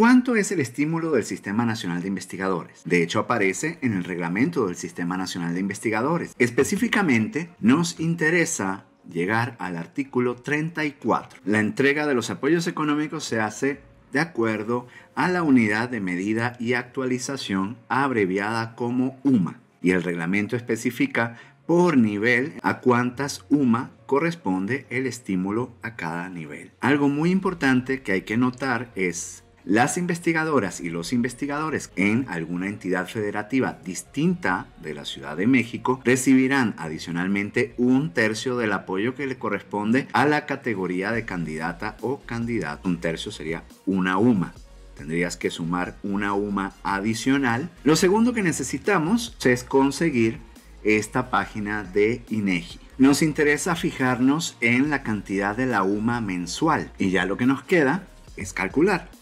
¿Cuánto es el estímulo del Sistema Nacional de Investigadores? De hecho, aparece en el reglamento del Sistema Nacional de Investigadores. Específicamente, nos interesa llegar al artículo 34. La entrega de los apoyos económicos se hace de acuerdo a la unidad de medida y actualización abreviada como UMA. Y el reglamento especifica por nivel a cuántas UMA corresponde el estímulo a cada nivel. Algo muy importante que hay que notar es las investigadoras y los investigadores en alguna entidad federativa distinta de la Ciudad de México recibirán adicionalmente un tercio del apoyo que le corresponde a la categoría de candidata o candidato. Un tercio sería una UMA tendrías que sumar una UMA adicional. Lo segundo que necesitamos es conseguir esta página de INEGI. E nos interesa fijarnos en la cantidad de la UMA mensual y ya lo que nos queda es calcular.